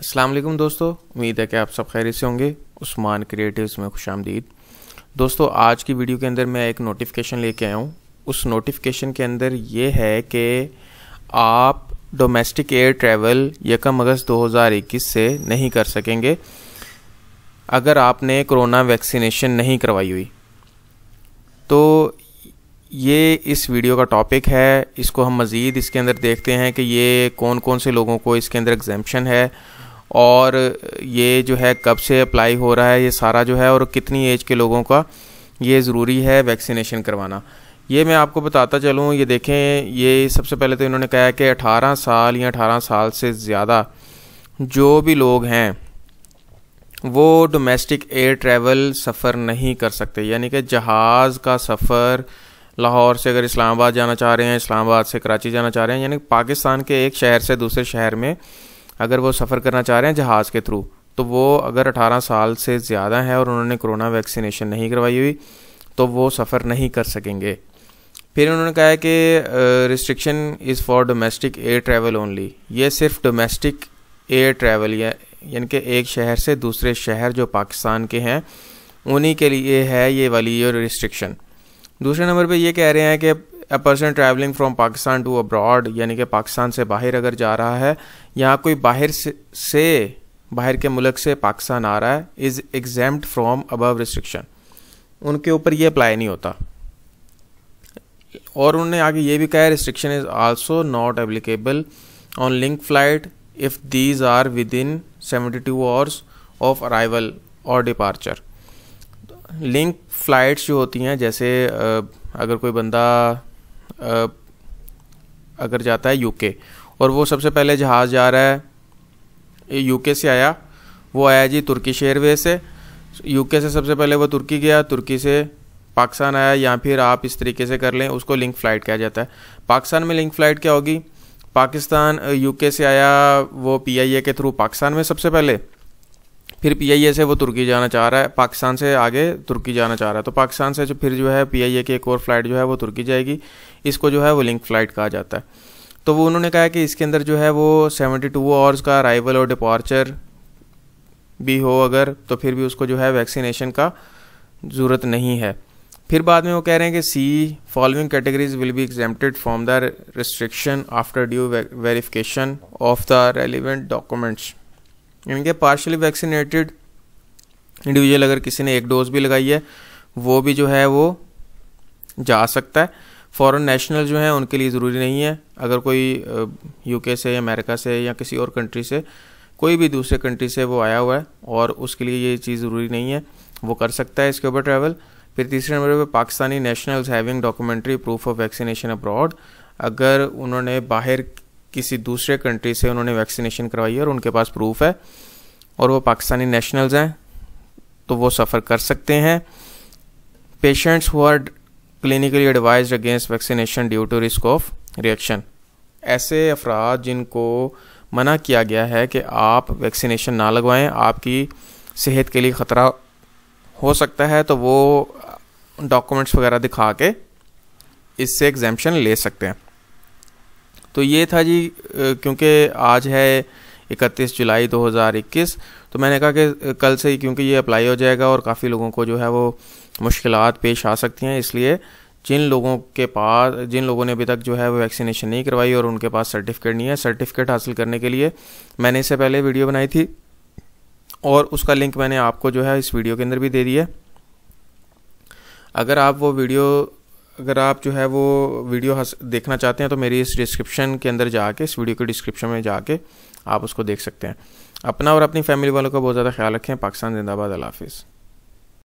अस्सलाम वालेकुम दोस्तों उम्मीद है कि आप सब खैर से होंगे उस्मान क्रिएटिव्स में खुश आमदीद दोस्तों आज की वीडियो के अंदर मैं एक नोटिफिकेशन लेके आया हूँ उस नोटिफिकेशन के अंदर ये है कि आप डोमेस्टिक एयर ट्रैवल यकम अगस्त 2021 से नहीं कर सकेंगे अगर आपने कोरोना वैक्सीनेशन नहीं करवाई हुई तो ये इस वीडियो का टॉपिक है इसको हम मज़ीद इसके अंदर देखते हैं कि ये कौन कौन से लोगों को इसके अंदर एग्जामेशन है और ये जो है कब से अप्लाई हो रहा है ये सारा जो है और कितनी एज के लोगों का ये ज़रूरी है वैक्सीनेशन करवाना ये मैं आपको बताता चलूँ ये देखें ये सबसे पहले तो इन्होंने कहा है कि 18 साल या 18 साल से ज़्यादा जो भी लोग हैं वो डोमेस्टिक एयर ट्रैवल सफ़र नहीं कर सकते यानी कि जहाज़ का सफ़र लाहौर से अगर इस्लामाबाद जाना चाह रहे हैं इस्लामाबाद से कराची जाना चाह रहे हैं यानी पाकिस्तान के एक शहर से दूसरे शहर में अगर वो सफ़र करना चाह रहे हैं जहाज़ के थ्रू तो वो अगर 18 साल से ज़्यादा हैं और उन्होंने कोरोना वैक्सीनेशन नहीं करवाई हुई तो वो सफ़र नहीं कर सकेंगे फिर उन्होंने कहा है कि restriction is for domestic air travel only ये सिर्फ डोमेस्टिक एयर ट्रैवल या यानी कि एक शहर से दूसरे शहर जो पाकिस्तान के हैं उन्हीं के लिए है ये वाली ये रिस्ट्रिक्शन दूसरे नंबर पे ये कह रहे हैं कि a person travelling from Pakistan to abroad यानी कि पाकिस्तान से बाहर अगर जा रहा है यहाँ कोई बाहर से, से बाहर के मुल्क से पाकिस्तान आ रहा है is exempt from above restriction उनके ऊपर ये अप्लाई नहीं होता और उन्होंने आगे ये भी कहा है restriction is also not applicable on link flight if these are within seventy two hours of arrival और डिपार्चर लिंक फ्लाइट्स जो होती हैं जैसे अगर कोई बंदा अगर जाता है यूके और वो सबसे पहले जहाज़ जा रहा है यूके से आया वो आया जी तुर्किश शेयरवे से यूके से सबसे पहले वो तुर्की गया तुर्की से पाकिस्तान आया या फिर आप इस तरीके से कर लें उसको लिंक फ़्लाइट कहा जाता है पाकिस्तान में लिंक फ़्लाइट क्या होगी पाकिस्तान यूके से आया वो पीआईए के थ्रू पाकिस्तान में सबसे पहले फिर ए से वो तुर्की जाना चाह रहा है पाकिस्तान से आगे तुर्की जाना चाह रहा है तो पाकिस्तान से जो फिर जो है ए की एक और फ्लाइट जो है वो तुर्की जाएगी इसको जो है वो लिंक फ्लाइट कहा जाता है तो वो उन्होंने कहा कि इसके अंदर जो है वो सेवेंटी टू आवर्स का अराइवल और डिपार्चर भी हो अगर तो फिर भी उसको जो है वैक्सीनेशन का ज़रूरत नहीं है फिर बाद में वो कह रहे हैं कि the following categories will be exempted from the restriction after due verification of the relevant documents यानी कि पार्शली वैक्सीनेटेड इंडिविजुअल अगर किसी ने एक डोज भी लगाई है वो भी जो है वो जा सकता है फॉरेन नेशनल जो हैं उनके लिए ज़रूरी नहीं है अगर कोई यूके से या अमेरिका से या किसी और कंट्री से कोई भी दूसरे कंट्री से वो आया हुआ है और उसके लिए ये चीज़ ज़रूरी नहीं है वो कर सकता है इसके ऊपर ट्रैवल फिर तीसरे नंबर पर Pakistani nationals having documentary proof of vaccination abroad अगर उन्होंने बाहर किसी दूसरे कंट्री से उन्होंने वैक्सीनेशन करवाई है और उनके पास प्रूफ है और वो पाकिस्तानी नेशनल्स हैं तो वो सफ़र कर सकते हैं patients who are clinically advise against vaccination due to risk of reaction ऐसे अफराद जिनको मना किया गया है कि आप वैक्सीनेशन ना लगवाएं आपकी सेहत के लिए ख़तरा हो सकता है तो वो डॉक्यूमेंट्स वगैरह दिखा के इससे एग्जामेशन ले सकते हैं तो ये था जी क्योंकि आज है इकतीस जुलाई 2021 तो मैंने कहा कि कल से ही क्योंकि ये अप्लाई हो जाएगा और काफ़ी लोगों को जो है वो मुश्किल पेश आ सकती हैं इसलिए जिन लोगों के पास जिन लोगों ने अभी तक जो है वो वैक्सीनेशन नहीं करवाई और उनके पास सर्टिफिकेट नहीं है सर्टिफिकेट हासिल करने के लिए मैंने इससे पहले वीडियो बनाई थी और उसका लिंक मैंने आपको जो है इस वीडियो के अंदर भी दे दिया अगर आप वो वीडियो अगर आप जो है वो वीडियो देखना चाहते हैं तो मेरी इस डिस्क्रिप्शन के अंदर जाके इस वीडियो के डिस्क्रिप्शन में जाके आप उसको देख सकते हैं अपना और अपनी फैमिली वालों का बहुत ज़्यादा ख्याल रखें पाकिस्तान जिंदाबाद अलाफिज़